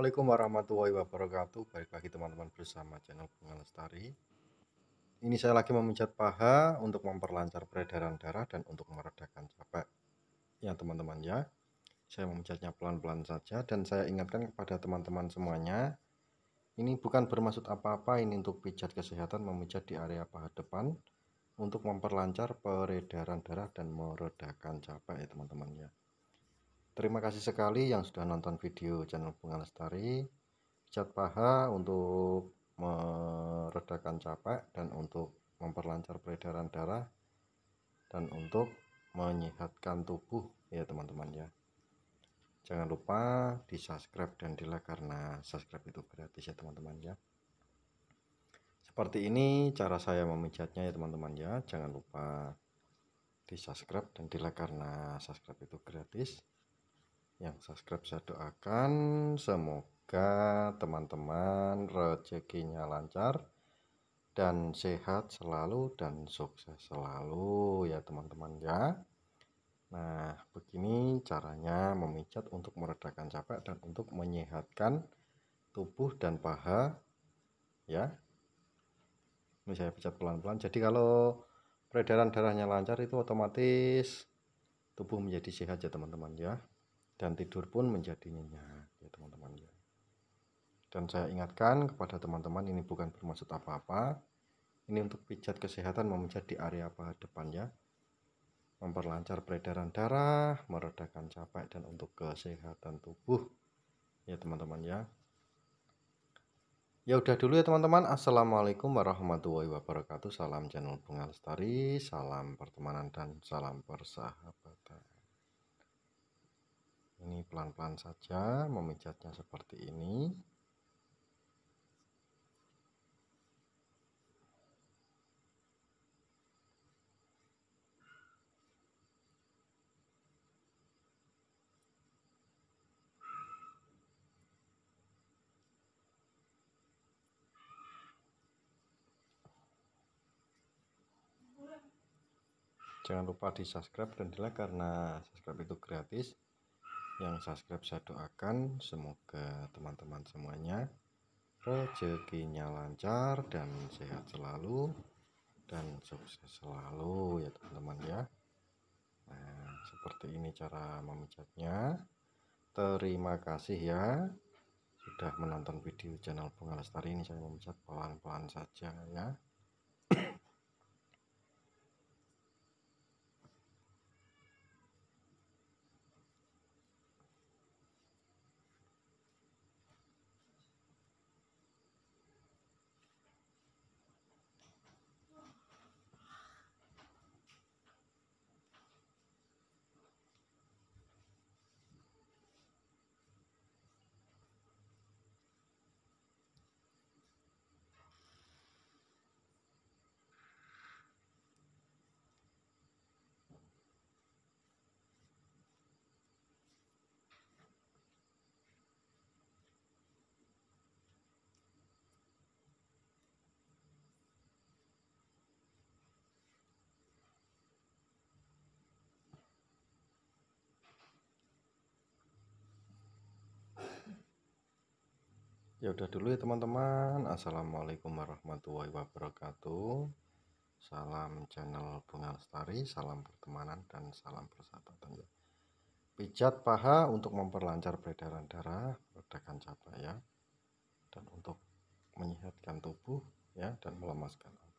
Assalamualaikum warahmatullahi wabarakatuh Balik lagi teman-teman bersama channel Bunga Lestari Ini saya lagi memencet paha untuk memperlancar peredaran darah dan untuk meredakan capek Ya teman-teman ya Saya memijatnya pelan-pelan saja dan saya ingatkan kepada teman-teman semuanya Ini bukan bermaksud apa-apa ini untuk pijat kesehatan memijat di area paha depan Untuk memperlancar peredaran darah dan meredakan capek ya teman-teman ya Terima kasih sekali yang sudah nonton video channel Bunga Lestari. Cat paha untuk meredakan capek dan untuk memperlancar peredaran darah dan untuk menyehatkan tubuh ya teman-teman ya. Jangan lupa di subscribe dan di like karena subscribe itu gratis ya teman-teman ya. Seperti ini cara saya memijatnya ya teman-teman ya. Jangan lupa di subscribe dan di like karena subscribe itu gratis yang subscribe saya doakan semoga teman-teman rezekinya lancar dan sehat selalu dan sukses selalu ya teman-teman ya nah begini caranya memijat untuk meredakan capek dan untuk menyehatkan tubuh dan paha ya ini saya pijat pelan-pelan jadi kalau peredaran darahnya lancar itu otomatis tubuh menjadi sehat ya teman-teman ya dan tidur pun menjadi nyenyak ya teman-teman ya. Dan saya ingatkan kepada teman-teman ini bukan bermaksud apa-apa. Ini untuk pijat kesehatan memijat di area paha depan ya. Memperlancar peredaran darah, meredakan capek dan untuk kesehatan tubuh. Ya teman-teman ya. Ya udah dulu ya teman-teman. Assalamualaikum warahmatullahi wabarakatuh. Salam channel Bunga Lestari, salam pertemanan dan salam persahabatan pelan-pelan saja memijatnya seperti ini jangan lupa di subscribe dan di like karena subscribe itu gratis yang subscribe saya doakan semoga teman-teman semuanya rezekinya lancar dan sehat selalu dan sukses selalu ya teman-teman ya nah seperti ini cara memijatnya terima kasih ya sudah menonton video channel Bunga Lestari ini saya memijat pelan-pelan saja ya Ya udah dulu ya teman-teman. Assalamualaikum warahmatullahi wabarakatuh. Salam channel Bunga Lestari, salam pertemanan dan salam persahabatan ya. Pijat paha untuk memperlancar peredaran darah, meredakan capek ya. Dan untuk menyehatkan tubuh ya dan melemaskan